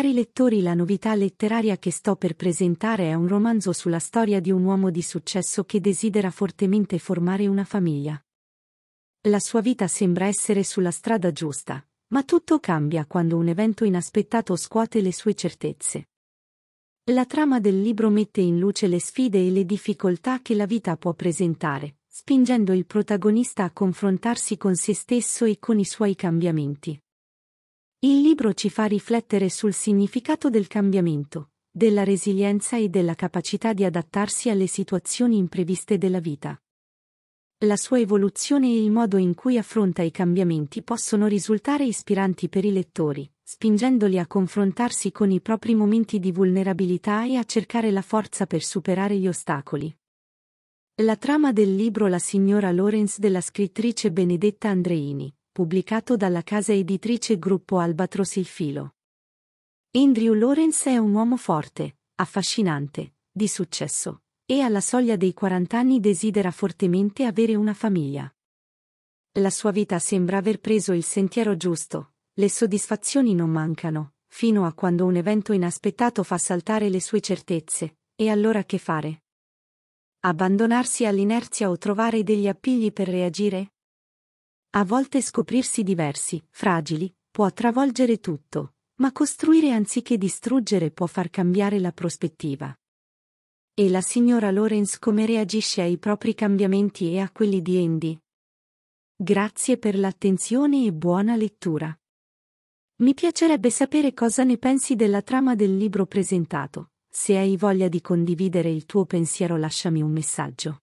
Cari lettori la novità letteraria che sto per presentare è un romanzo sulla storia di un uomo di successo che desidera fortemente formare una famiglia. La sua vita sembra essere sulla strada giusta, ma tutto cambia quando un evento inaspettato scuote le sue certezze. La trama del libro mette in luce le sfide e le difficoltà che la vita può presentare, spingendo il protagonista a confrontarsi con se stesso e con i suoi cambiamenti. Il libro ci fa riflettere sul significato del cambiamento, della resilienza e della capacità di adattarsi alle situazioni impreviste della vita. La sua evoluzione e il modo in cui affronta i cambiamenti possono risultare ispiranti per i lettori, spingendoli a confrontarsi con i propri momenti di vulnerabilità e a cercare la forza per superare gli ostacoli. La trama del libro La signora Lawrence della scrittrice Benedetta Andreini pubblicato dalla casa editrice gruppo Albatros il Filo. Andrew Lawrence è un uomo forte, affascinante, di successo, e alla soglia dei 40 anni desidera fortemente avere una famiglia. La sua vita sembra aver preso il sentiero giusto, le soddisfazioni non mancano, fino a quando un evento inaspettato fa saltare le sue certezze, e allora che fare? Abbandonarsi all'inerzia o trovare degli appigli per reagire? A volte scoprirsi diversi, fragili, può travolgere tutto, ma costruire anziché distruggere può far cambiare la prospettiva. E la signora Lawrence come reagisce ai propri cambiamenti e a quelli di Andy? Grazie per l'attenzione e buona lettura. Mi piacerebbe sapere cosa ne pensi della trama del libro presentato. Se hai voglia di condividere il tuo pensiero lasciami un messaggio.